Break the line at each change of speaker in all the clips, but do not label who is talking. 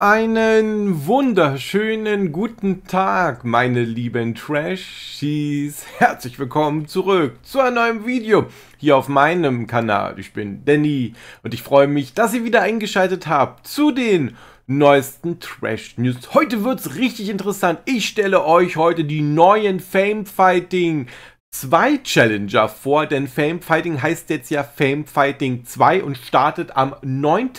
Einen wunderschönen guten Tag, meine lieben Trashies. Herzlich willkommen zurück zu einem neuen Video hier auf meinem Kanal. Ich bin Danny und ich freue mich, dass ihr wieder eingeschaltet habt zu den neuesten Trash News. Heute wird's richtig interessant. Ich stelle euch heute die neuen Fame Fighting zwei Challenger vor, denn Fame Fighting heißt jetzt ja Fame Fighting 2 und startet am 9.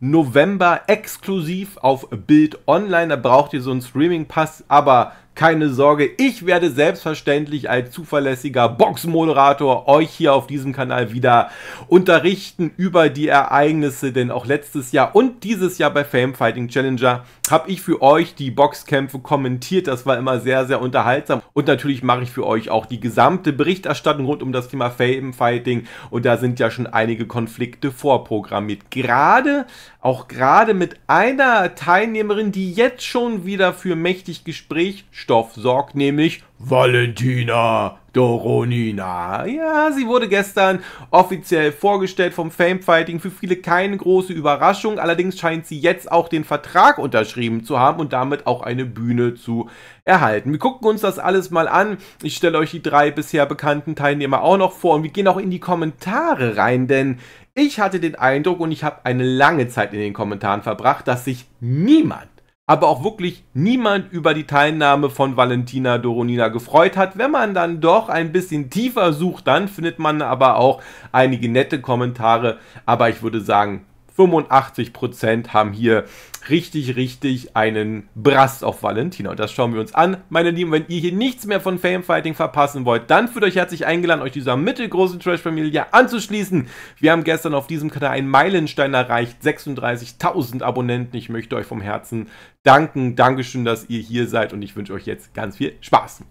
November exklusiv auf Bild Online. Da braucht ihr so einen Streaming-Pass, aber keine Sorge, ich werde selbstverständlich als zuverlässiger Boxmoderator euch hier auf diesem Kanal wieder unterrichten über die Ereignisse, denn auch letztes Jahr und dieses Jahr bei Fame Fighting Challenger habe ich für euch die Boxkämpfe kommentiert. Das war immer sehr, sehr unterhaltsam. Und natürlich mache ich für euch auch die gesamte Berichterstattung rund um das Thema Famefighting. Und da sind ja schon einige Konflikte vorprogrammiert. Gerade, auch gerade mit einer Teilnehmerin, die jetzt schon wieder für mächtig Gesprächsstoff sorgt, nämlich Valentina Doronina. Ja, sie wurde gestern offiziell vorgestellt vom Famefighting. Für viele keine große Überraschung. Allerdings scheint sie jetzt auch den Vertrag unterschrieben zu haben und damit auch eine Bühne zu erhalten. Wir gucken uns das alles mal an. Ich stelle euch die drei bisher bekannten Teilnehmer auch noch vor und wir gehen auch in die Kommentare rein, denn ich hatte den Eindruck und ich habe eine lange Zeit in den Kommentaren verbracht, dass sich niemand aber auch wirklich niemand über die Teilnahme von Valentina Doronina gefreut hat. Wenn man dann doch ein bisschen tiefer sucht, dann findet man aber auch einige nette Kommentare. Aber ich würde sagen, 85% Prozent haben hier richtig, richtig einen Brast auf Valentina. Und das schauen wir uns an. Meine Lieben, wenn ihr hier nichts mehr von Famefighting verpassen wollt, dann fühlt euch herzlich eingeladen, euch dieser mittelgroßen Trash-Familie anzuschließen. Wir haben gestern auf diesem Kanal einen Meilenstein erreicht, 36.000 Abonnenten. Ich möchte euch vom Herzen danken. Dankeschön, dass ihr hier seid und ich wünsche euch jetzt ganz viel Spaß.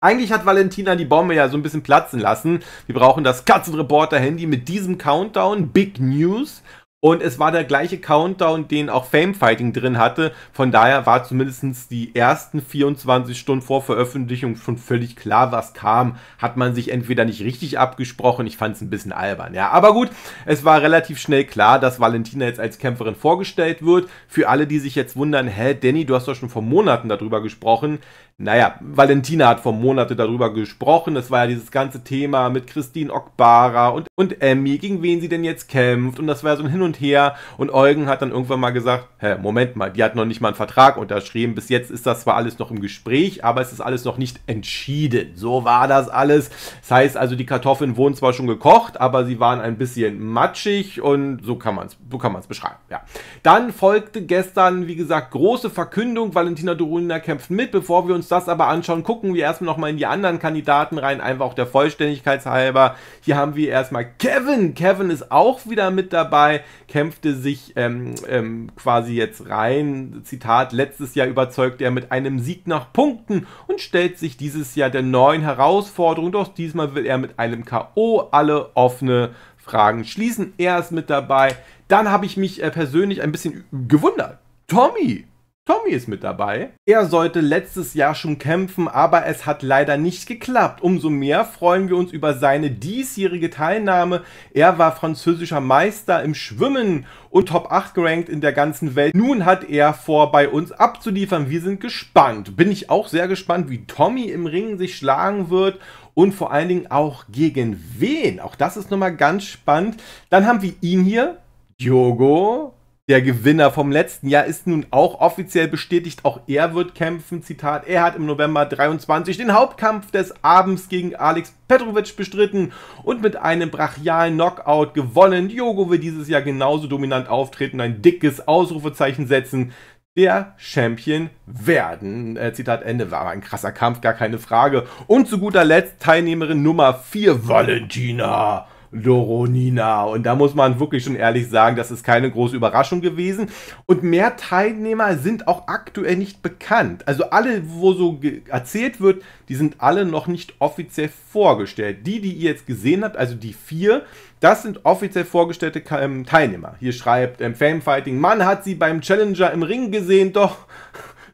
Eigentlich hat Valentina die Bombe ja so ein bisschen platzen lassen. Wir brauchen das Katzenreporter-Handy mit diesem Countdown. Big News. Und es war der gleiche Countdown, den auch Famefighting drin hatte. Von daher war zumindest die ersten 24 Stunden vor Veröffentlichung schon völlig klar, was kam. Hat man sich entweder nicht richtig abgesprochen, ich fand es ein bisschen albern. Ja, aber gut, es war relativ schnell klar, dass Valentina jetzt als Kämpferin vorgestellt wird. Für alle, die sich jetzt wundern, hä, Danny, du hast doch schon vor Monaten darüber gesprochen. Naja, Valentina hat vor Monaten darüber gesprochen. Es war ja dieses ganze Thema mit Christine Okbara und, und Emmy, gegen wen sie denn jetzt kämpft. Und das war ja so ein Hin und und her. Und Eugen hat dann irgendwann mal gesagt, hä, Moment mal, die hat noch nicht mal einen Vertrag unterschrieben. Bis jetzt ist das zwar alles noch im Gespräch, aber es ist alles noch nicht entschieden. So war das alles. Das heißt also, die Kartoffeln wurden zwar schon gekocht, aber sie waren ein bisschen matschig und so kann man es so kann man es beschreiben. Ja. Dann folgte gestern, wie gesagt, große Verkündung. Valentina Dorunina kämpft mit. Bevor wir uns das aber anschauen, gucken wir erstmal nochmal in die anderen Kandidaten rein, einfach auch der Vollständigkeit halber. Hier haben wir erstmal Kevin. Kevin ist auch wieder mit dabei kämpfte sich ähm, ähm, quasi jetzt rein. Zitat, letztes Jahr überzeugte er mit einem Sieg nach Punkten und stellt sich dieses Jahr der neuen Herausforderung. Doch diesmal will er mit einem KO alle offene Fragen schließen. Er ist mit dabei. Dann habe ich mich äh, persönlich ein bisschen gewundert. Tommy, Tommy ist mit dabei. Er sollte letztes Jahr schon kämpfen, aber es hat leider nicht geklappt. Umso mehr freuen wir uns über seine diesjährige Teilnahme. Er war französischer Meister im Schwimmen und Top 8 gerankt in der ganzen Welt. Nun hat er vor, bei uns abzuliefern. Wir sind gespannt. Bin ich auch sehr gespannt, wie Tommy im Ring sich schlagen wird und vor allen Dingen auch gegen wen. Auch das ist nochmal ganz spannend. Dann haben wir ihn hier, Diogo der Gewinner vom letzten Jahr ist nun auch offiziell bestätigt, auch er wird kämpfen. Zitat, er hat im November 23 den Hauptkampf des Abends gegen Alex Petrovic bestritten und mit einem brachialen Knockout gewonnen. Diogo will dieses Jahr genauso dominant auftreten, ein dickes Ausrufezeichen setzen der Champion werden. Äh, Zitat Ende. War ein krasser Kampf, gar keine Frage. Und zu guter Letzt Teilnehmerin Nummer 4, Valentina. Doronina. Und da muss man wirklich schon ehrlich sagen, das ist keine große Überraschung gewesen. Und mehr Teilnehmer sind auch aktuell nicht bekannt. Also alle, wo so erzählt wird, die sind alle noch nicht offiziell vorgestellt. Die, die ihr jetzt gesehen habt, also die vier, das sind offiziell vorgestellte ähm, Teilnehmer. Hier schreibt ähm, Famefighting, man hat sie beim Challenger im Ring gesehen, doch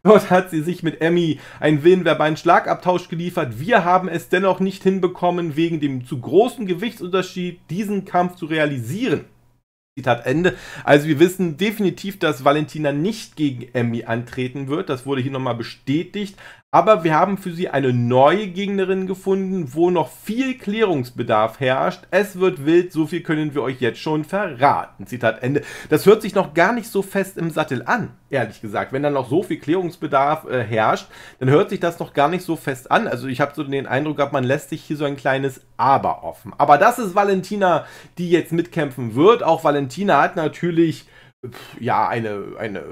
Dort hat sie sich mit Emmy einen willenverbalen Schlagabtausch geliefert. Wir haben es dennoch nicht hinbekommen, wegen dem zu großen Gewichtsunterschied diesen Kampf zu realisieren. Zitat Ende. Also wir wissen definitiv, dass Valentina nicht gegen Emmy antreten wird. Das wurde hier nochmal bestätigt. Aber wir haben für sie eine neue Gegnerin gefunden, wo noch viel Klärungsbedarf herrscht. Es wird wild, so viel können wir euch jetzt schon verraten. Zitat Ende. Das hört sich noch gar nicht so fest im Sattel an, ehrlich gesagt. Wenn dann noch so viel Klärungsbedarf äh, herrscht, dann hört sich das noch gar nicht so fest an. Also ich habe so den Eindruck gehabt, man lässt sich hier so ein kleines Aber offen. Aber das ist Valentina, die jetzt mitkämpfen wird. Auch Valentina Valentina hat natürlich ja, eine, eine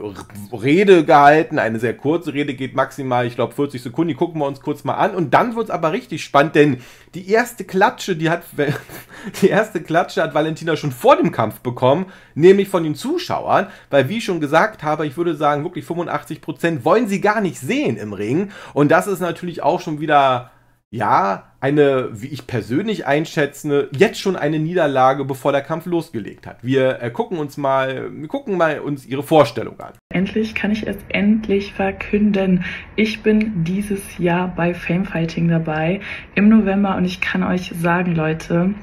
Rede gehalten, eine sehr kurze Rede geht maximal, ich glaube, 40 Sekunden, die gucken wir uns kurz mal an. Und dann wird es aber richtig spannend, denn die erste Klatsche, die hat die erste Klatsche hat Valentina schon vor dem Kampf bekommen, nämlich von den Zuschauern, weil wie ich schon gesagt habe, ich würde sagen, wirklich 85% wollen sie gar nicht sehen im Ring. Und das ist natürlich auch schon wieder, ja, eine, wie ich persönlich einschätze, jetzt schon eine Niederlage, bevor der Kampf losgelegt hat. Wir äh, gucken uns mal, wir gucken mal uns ihre Vorstellung an. Endlich kann ich es endlich verkünden. Ich bin dieses Jahr bei Famefighting dabei im November und ich kann euch sagen, Leute,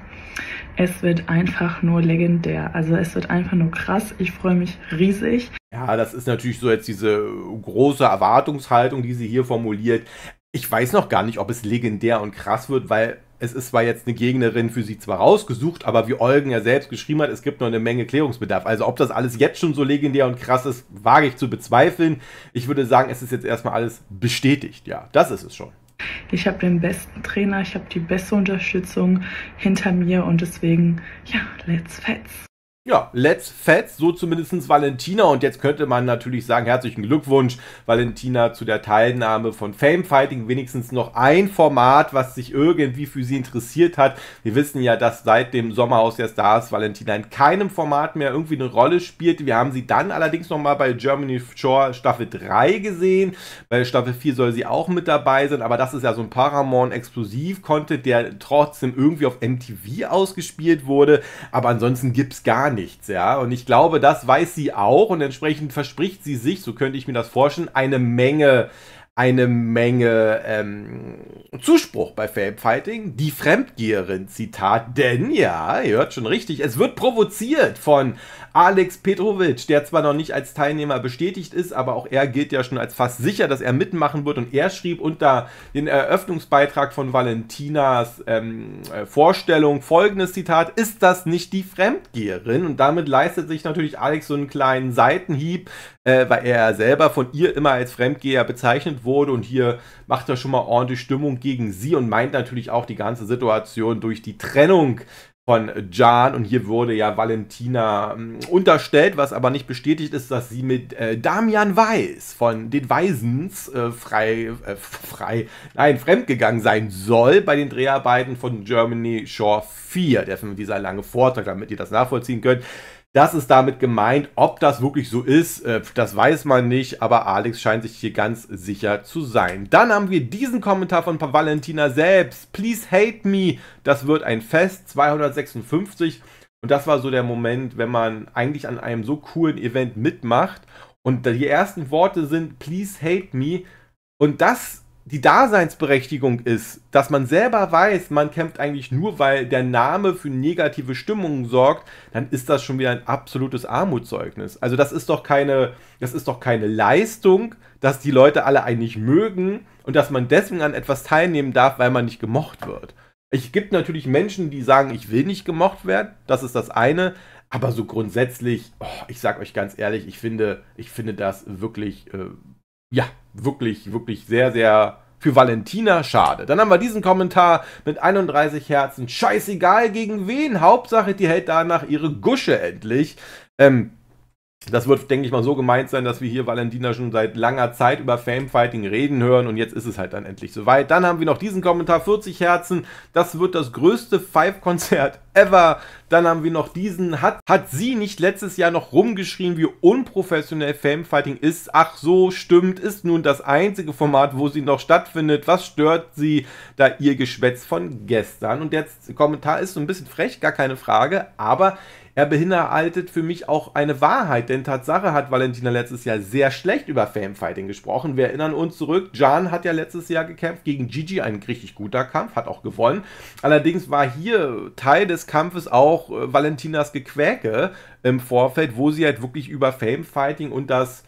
es wird einfach nur legendär. Also es wird einfach nur krass. Ich freue mich riesig. Ja, das ist natürlich so jetzt diese große Erwartungshaltung, die sie hier formuliert ich weiß noch gar nicht, ob es legendär und krass wird, weil es ist zwar jetzt eine Gegnerin für sie zwar rausgesucht, aber wie Eugen ja selbst geschrieben hat, es gibt noch eine Menge Klärungsbedarf. Also ob das alles jetzt schon so legendär und krass ist, wage ich zu bezweifeln. Ich würde sagen, es ist jetzt erstmal alles bestätigt. Ja, das ist es schon. Ich habe den besten Trainer, ich habe die beste Unterstützung hinter mir und deswegen, ja, let's fetz. Ja, let's fetz, so zumindest Valentina. Und jetzt könnte man natürlich sagen, herzlichen Glückwunsch, Valentina, zu der Teilnahme von Fame Fighting. Wenigstens noch ein Format, was sich irgendwie für sie interessiert hat. Wir wissen ja, dass seit dem Sommerhaus der Stars Valentina in keinem Format mehr irgendwie eine Rolle spielt. Wir haben sie dann allerdings nochmal bei Germany Shore Staffel 3 gesehen. Bei Staffel 4 soll sie auch mit dabei sein. Aber das ist ja so ein paramount explosiv content der trotzdem irgendwie auf MTV ausgespielt wurde. Aber ansonsten gibt es gar nichts nichts, ja. Und ich glaube, das weiß sie auch und entsprechend verspricht sie sich, so könnte ich mir das forschen, eine Menge eine Menge ähm, Zuspruch bei Famefighting, die Fremdgierin, Zitat, denn ja, ihr hört schon richtig, es wird provoziert von Alex Petrovic, der zwar noch nicht als Teilnehmer bestätigt ist, aber auch er gilt ja schon als fast sicher, dass er mitmachen wird und er schrieb unter den Eröffnungsbeitrag von Valentinas ähm, äh, Vorstellung folgendes Zitat, ist das nicht die Fremdgierin? Und damit leistet sich natürlich Alex so einen kleinen Seitenhieb, äh, weil er selber von ihr immer als Fremdgeher bezeichnet wurde und hier macht er schon mal ordentlich Stimmung gegen sie und meint natürlich auch die ganze Situation durch die Trennung von Jan und hier wurde ja Valentina hm, unterstellt, was aber nicht bestätigt ist, dass sie mit äh, Damian Weiß von den Weisens äh, frei, äh, frei, nein, fremdgegangen sein soll bei den Dreharbeiten von Germany Shore 4. Der Film dieser lange Vortrag, damit ihr das nachvollziehen könnt. Das ist damit gemeint. Ob das wirklich so ist, äh, das weiß man nicht, aber Alex scheint sich hier ganz sicher zu sein. Dann haben wir diesen Kommentar von Valentina selbst. Please hate me. Das wird ein Fest 256. Und das war so der Moment, wenn man eigentlich an einem so coolen Event mitmacht und die ersten Worte sind Please hate me. Und das die Daseinsberechtigung ist, dass man selber weiß, man kämpft eigentlich nur, weil der Name für negative Stimmungen sorgt, dann ist das schon wieder ein absolutes Armutszeugnis. Also das ist doch keine, das ist doch keine Leistung, dass die Leute alle eigentlich mögen und dass man deswegen an etwas teilnehmen darf, weil man nicht gemocht wird. Es gibt natürlich Menschen, die sagen, ich will nicht gemocht werden, das ist das eine, aber so grundsätzlich, oh, ich sag euch ganz ehrlich, ich finde, ich finde das wirklich äh, ja, wirklich, wirklich sehr, sehr für Valentina schade. Dann haben wir diesen Kommentar mit 31 Herzen. Scheißegal gegen wen, Hauptsache die hält danach ihre Gusche endlich. Ähm, das wird, denke ich mal, so gemeint sein, dass wir hier Valentina schon seit langer Zeit über Famefighting reden hören und jetzt ist es halt dann endlich soweit. Dann haben wir noch diesen Kommentar, 40 Herzen, das wird das größte Five-Konzert ever. Dann haben wir noch diesen, hat, hat sie nicht letztes Jahr noch rumgeschrien, wie unprofessionell Famefighting ist? Ach so, stimmt, ist nun das einzige Format, wo sie noch stattfindet. Was stört sie da ihr Geschwätz von gestern? Und der Kommentar ist so ein bisschen frech, gar keine Frage, aber er beinhaltet für mich auch eine Wahrheit, denn Tatsache hat Valentina letztes Jahr sehr schlecht über Famefighting gesprochen. Wir erinnern uns zurück, Jan hat ja letztes Jahr gekämpft gegen Gigi, ein richtig guter Kampf, hat auch gewonnen. Allerdings war hier Teil des Kampfes auch äh, Valentinas Gequäke im Vorfeld, wo sie halt wirklich über Famefighting und das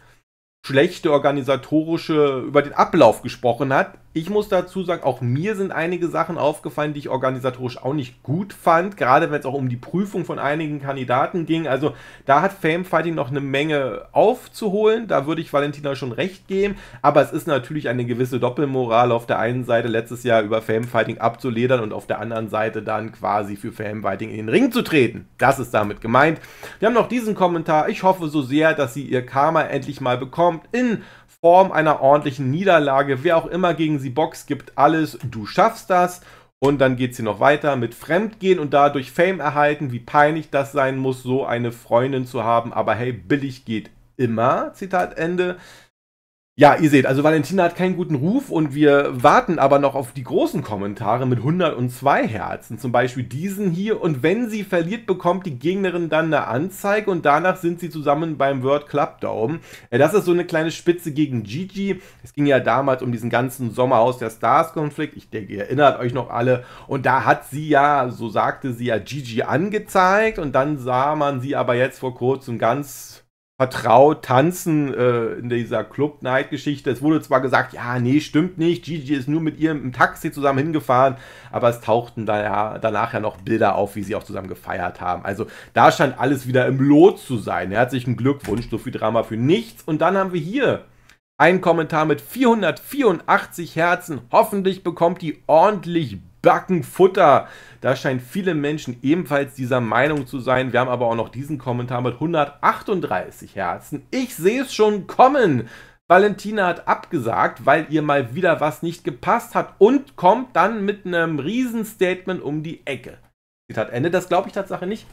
schlechte organisatorische über den Ablauf gesprochen hat, ich muss dazu sagen, auch mir sind einige Sachen aufgefallen, die ich organisatorisch auch nicht gut fand, gerade wenn es auch um die Prüfung von einigen Kandidaten ging. Also da hat Famefighting noch eine Menge aufzuholen, da würde ich Valentina schon recht geben, aber es ist natürlich eine gewisse Doppelmoral auf der einen Seite letztes Jahr über Famefighting abzuledern und auf der anderen Seite dann quasi für Famefighting in den Ring zu treten. Das ist damit gemeint. Wir haben noch diesen Kommentar. Ich hoffe so sehr, dass sie ihr Karma endlich mal bekommt in Form einer ordentlichen Niederlage, wer auch immer gegen sie Box, gibt alles, du schaffst das. Und dann geht sie noch weiter mit Fremdgehen und dadurch Fame erhalten, wie peinlich das sein muss, so eine Freundin zu haben. Aber hey, billig geht immer. Zitat Ende. Ja, ihr seht, also Valentina hat keinen guten Ruf und wir warten aber noch auf die großen Kommentare mit 102 Herzen, zum Beispiel diesen hier. Und wenn sie verliert, bekommt die Gegnerin dann eine Anzeige und danach sind sie zusammen beim World Club Daumen. oben. Äh, das ist so eine kleine Spitze gegen Gigi. Es ging ja damals um diesen ganzen Sommerhaus der Stars-Konflikt. Ich denke, ihr erinnert euch noch alle. Und da hat sie ja, so sagte sie ja, Gigi angezeigt und dann sah man sie aber jetzt vor kurzem ganz vertraut tanzen äh, in dieser Club Night Geschichte. Es wurde zwar gesagt, ja, nee, stimmt nicht, Gigi ist nur mit ihr im Taxi zusammen hingefahren, aber es tauchten da ja, danach ja noch Bilder auf, wie sie auch zusammen gefeiert haben. Also da scheint alles wieder im Lot zu sein. Herzlichen Glückwunsch, so viel Drama für nichts. Und dann haben wir hier einen Kommentar mit 484 Herzen. Hoffentlich bekommt die ordentlich Backenfutter. Da scheinen viele Menschen ebenfalls dieser Meinung zu sein. Wir haben aber auch noch diesen Kommentar mit 138 Herzen. Ich sehe es schon kommen. Valentina hat abgesagt, weil ihr mal wieder was nicht gepasst hat und kommt dann mit einem Riesenstatement um die Ecke. Zitat Ende. Das glaube ich tatsächlich nicht.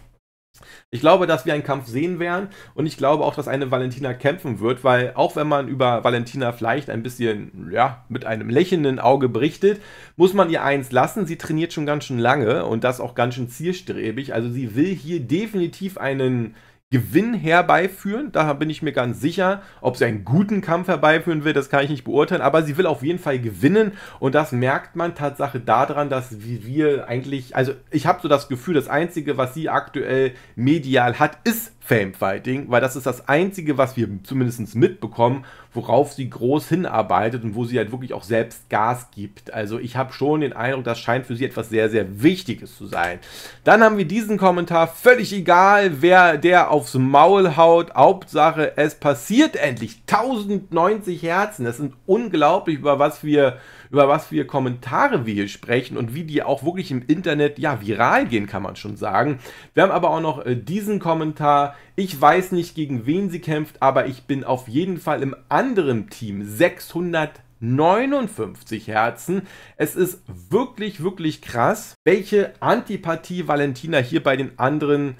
Ich glaube, dass wir einen Kampf sehen werden und ich glaube auch, dass eine Valentina kämpfen wird, weil auch wenn man über Valentina vielleicht ein bisschen, ja, mit einem lächelnden Auge berichtet, muss man ihr eins lassen, sie trainiert schon ganz schön lange und das auch ganz schön zielstrebig. Also sie will hier definitiv einen Gewinn herbeiführen. Da bin ich mir ganz sicher. Ob sie einen guten Kampf herbeiführen will, das kann ich nicht beurteilen. Aber sie will auf jeden Fall gewinnen. Und das merkt man Tatsache daran, dass wir eigentlich, also ich habe so das Gefühl, das Einzige, was sie aktuell medial hat, ist Famefighting, weil das ist das Einzige, was wir zumindest mitbekommen, worauf sie groß hinarbeitet und wo sie halt wirklich auch selbst Gas gibt. Also ich habe schon den Eindruck, das scheint für sie etwas sehr, sehr Wichtiges zu sein. Dann haben wir diesen Kommentar, völlig egal, wer der aufs Maul haut, Hauptsache es passiert endlich. 1090 Herzen, das sind unglaublich, über was wir über was für Kommentare wir hier sprechen und wie die auch wirklich im Internet ja viral gehen, kann man schon sagen. Wir haben aber auch noch äh, diesen Kommentar. Ich weiß nicht, gegen wen sie kämpft, aber ich bin auf jeden Fall im anderen Team 600 59 Herzen. Es ist wirklich, wirklich krass, welche Antipathie Valentina hier bei den anderen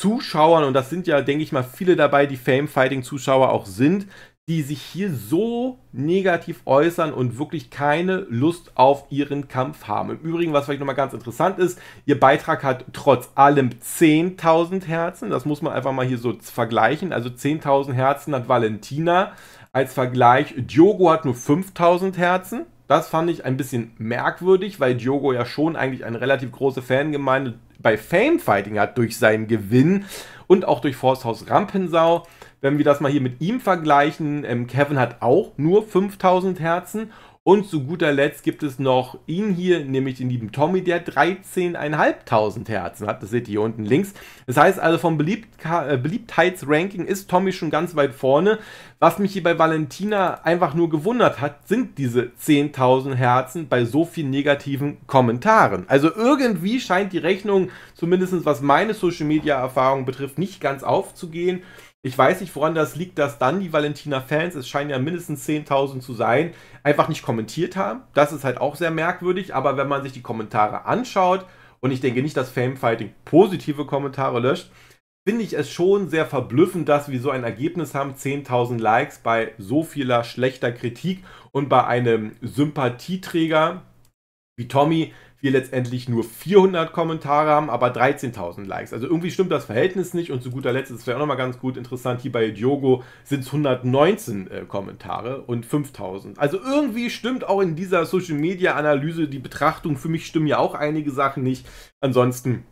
Zuschauern, und das sind ja, denke ich mal, viele dabei, die Fame-Fighting-Zuschauer auch sind, die sich hier so negativ äußern und wirklich keine Lust auf ihren Kampf haben. Im Übrigen, was vielleicht nochmal ganz interessant ist, ihr Beitrag hat trotz allem 10.000 Herzen. Das muss man einfach mal hier so vergleichen. Also 10.000 Herzen hat Valentina als Vergleich. Diogo hat nur 5.000 Herzen. Das fand ich ein bisschen merkwürdig, weil Diogo ja schon eigentlich eine relativ große Fangemeinde bei Famefighting hat durch seinen Gewinn und auch durch Forsthaus Rampensau wenn wir das mal hier mit ihm vergleichen, ähm, Kevin hat auch nur 5000 Herzen. Und zu guter Letzt gibt es noch ihn hier, nämlich den lieben Tommy, der 13.500 Herzen hat. Das seht ihr hier unten links. Das heißt also, vom Beliebt äh, Beliebtheitsranking ist Tommy schon ganz weit vorne. Was mich hier bei Valentina einfach nur gewundert hat, sind diese 10.000 Herzen bei so vielen negativen Kommentaren. Also irgendwie scheint die Rechnung, zumindest was meine Social-Media-Erfahrung betrifft, nicht ganz aufzugehen. Ich weiß nicht, woran das liegt, dass dann die Valentina-Fans, es scheinen ja mindestens 10.000 zu sein, einfach nicht kommentiert haben. Das ist halt auch sehr merkwürdig, aber wenn man sich die Kommentare anschaut, und ich denke nicht, dass Famefighting positive Kommentare löscht, finde ich es schon sehr verblüffend, dass wir so ein Ergebnis haben, 10.000 Likes bei so vieler schlechter Kritik und bei einem Sympathieträger wie Tommy, wir letztendlich nur 400 Kommentare haben, aber 13.000 Likes. Also irgendwie stimmt das Verhältnis nicht und zu guter Letzt ist es vielleicht auch nochmal ganz gut interessant, hier bei Diogo sind es 119 äh, Kommentare und 5.000. Also irgendwie stimmt auch in dieser Social-Media-Analyse die Betrachtung, für mich stimmen ja auch einige Sachen nicht. Ansonsten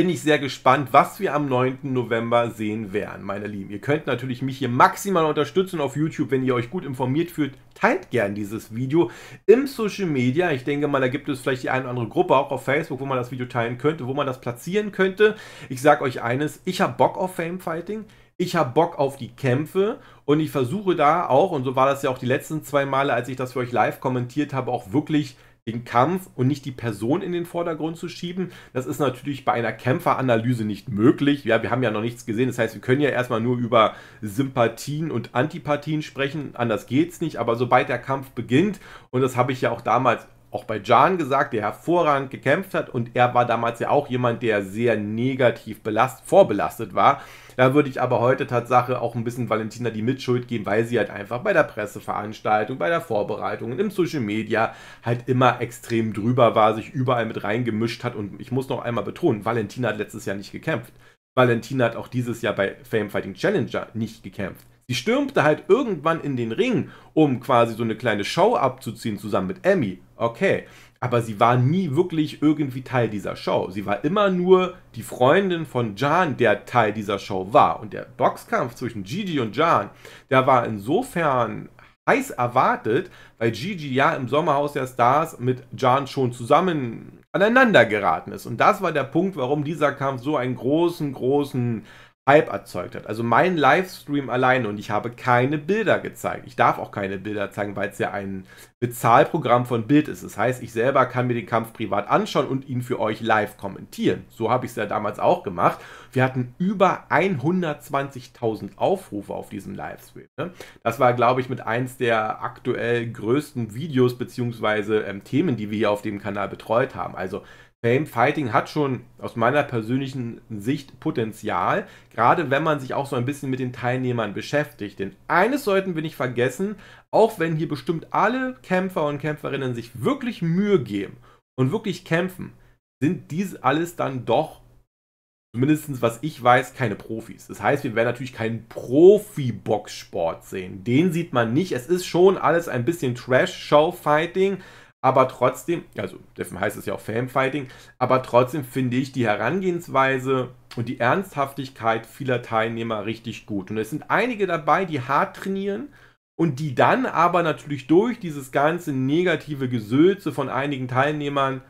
bin ich sehr gespannt, was wir am 9. November sehen werden, meine Lieben. Ihr könnt natürlich mich hier maximal unterstützen auf YouTube, wenn ihr euch gut informiert fühlt. Teilt gern dieses Video im Social Media. Ich denke mal, da gibt es vielleicht die eine oder andere Gruppe auch auf Facebook, wo man das Video teilen könnte, wo man das platzieren könnte. Ich sage euch eines, ich habe Bock auf Fame Fighting ich habe Bock auf die Kämpfe und ich versuche da auch, und so war das ja auch die letzten zwei Male, als ich das für euch live kommentiert habe, auch wirklich den Kampf und nicht die Person in den Vordergrund zu schieben. Das ist natürlich bei einer Kämpferanalyse nicht möglich. Ja, wir haben ja noch nichts gesehen. Das heißt, wir können ja erstmal nur über Sympathien und Antipathien sprechen. Anders geht's nicht. Aber sobald der Kampf beginnt, und das habe ich ja auch damals auch bei Jan gesagt, der hervorragend gekämpft hat und er war damals ja auch jemand, der sehr negativ belast vorbelastet war. Da würde ich aber heute Tatsache auch ein bisschen Valentina die Mitschuld geben, weil sie halt einfach bei der Presseveranstaltung, bei der Vorbereitung und im Social Media halt immer extrem drüber war, sich überall mit reingemischt hat. Und ich muss noch einmal betonen, Valentina hat letztes Jahr nicht gekämpft. Valentina hat auch dieses Jahr bei Fame Fighting Challenger nicht gekämpft. Sie stürmte halt irgendwann in den Ring, um quasi so eine kleine Show abzuziehen zusammen mit Emmy. Okay, aber sie war nie wirklich irgendwie Teil dieser Show. Sie war immer nur die Freundin von Jan, der Teil dieser Show war. Und der Boxkampf zwischen Gigi und Jan, der war insofern heiß erwartet, weil Gigi ja im Sommerhaus der Stars mit Jan schon zusammen aneinander geraten ist. Und das war der Punkt, warum dieser Kampf so einen großen, großen Hype erzeugt hat. Also mein Livestream alleine und ich habe keine Bilder gezeigt. Ich darf auch keine Bilder zeigen, weil es ja ein Bezahlprogramm von Bild ist. Das heißt, ich selber kann mir den Kampf privat anschauen und ihn für euch live kommentieren. So habe ich es ja damals auch gemacht. Wir hatten über 120.000 Aufrufe auf diesem Livestream. Ne? Das war, glaube ich, mit eins der aktuell größten Videos bzw. Ähm, Themen, die wir hier auf dem Kanal betreut haben. Also Fame Fighting hat schon aus meiner persönlichen Sicht Potenzial, gerade wenn man sich auch so ein bisschen mit den Teilnehmern beschäftigt. Denn eines sollten wir nicht vergessen, auch wenn hier bestimmt alle Kämpfer und Kämpferinnen sich wirklich Mühe geben und wirklich kämpfen, sind dies alles dann doch, zumindest was ich weiß, keine Profis. Das heißt, wir werden natürlich keinen Profi-Boxsport sehen. Den sieht man nicht. Es ist schon alles ein bisschen Trash-Show-Fighting, aber trotzdem, also deswegen heißt es ja auch Fanfighting, aber trotzdem finde ich die Herangehensweise und die Ernsthaftigkeit vieler Teilnehmer richtig gut. Und es sind einige dabei, die hart trainieren und die dann aber natürlich durch dieses ganze negative Gesülze von einigen Teilnehmern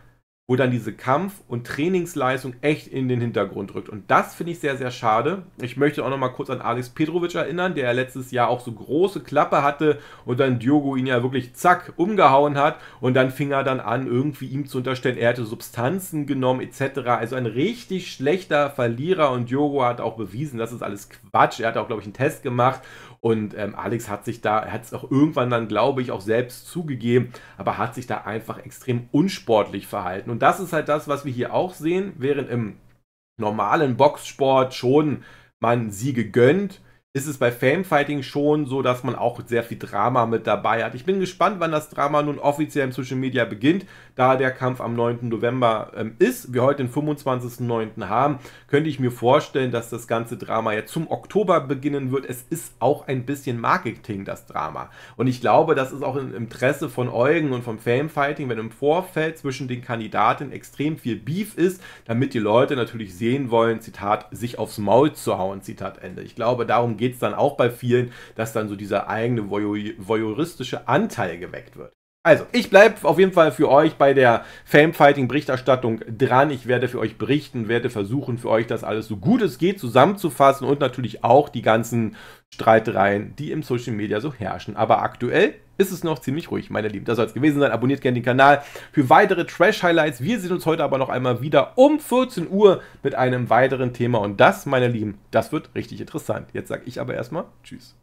wo dann diese Kampf- und Trainingsleistung echt in den Hintergrund rückt. Und das finde ich sehr, sehr schade. Ich möchte auch nochmal kurz an Alex Petrovic erinnern, der letztes Jahr auch so große Klappe hatte und dann Diogo ihn ja wirklich zack umgehauen hat und dann fing er dann an, irgendwie ihm zu unterstellen, er hätte Substanzen genommen etc. Also ein richtig schlechter Verlierer und Diogo hat auch bewiesen, das ist alles Quatsch. Er hat auch, glaube ich, einen Test gemacht und ähm, Alex hat sich da, hat es auch irgendwann dann, glaube ich, auch selbst zugegeben, aber hat sich da einfach extrem unsportlich verhalten. Und das ist halt das, was wir hier auch sehen, während im normalen Boxsport schon man sie gegönnt ist es bei Fanfighting schon so, dass man auch sehr viel Drama mit dabei hat. Ich bin gespannt, wann das Drama nun offiziell im Social Media beginnt. Da der Kampf am 9. November ähm, ist, wir heute den 25.09. haben, könnte ich mir vorstellen, dass das ganze Drama ja zum Oktober beginnen wird. Es ist auch ein bisschen Marketing, das Drama. Und ich glaube, das ist auch im Interesse von Eugen und vom Fanfighting, wenn im Vorfeld zwischen den Kandidaten extrem viel Beef ist, damit die Leute natürlich sehen wollen, Zitat, sich aufs Maul zu hauen, Zitat Ende. Ich glaube, darum geht es dann auch bei vielen, dass dann so dieser eigene voyeuristische Anteil geweckt wird. Also, ich bleibe auf jeden Fall für euch bei der Famefighting-Berichterstattung dran. Ich werde für euch berichten, werde versuchen, für euch das alles so gut es geht zusammenzufassen und natürlich auch die ganzen Streitereien, die im Social Media so herrschen. Aber aktuell ist es noch ziemlich ruhig, meine Lieben. Das soll es gewesen sein. Abonniert gerne den Kanal für weitere Trash-Highlights. Wir sehen uns heute aber noch einmal wieder um 14 Uhr mit einem weiteren Thema. Und das, meine Lieben, das wird richtig interessant. Jetzt sage ich aber erstmal Tschüss.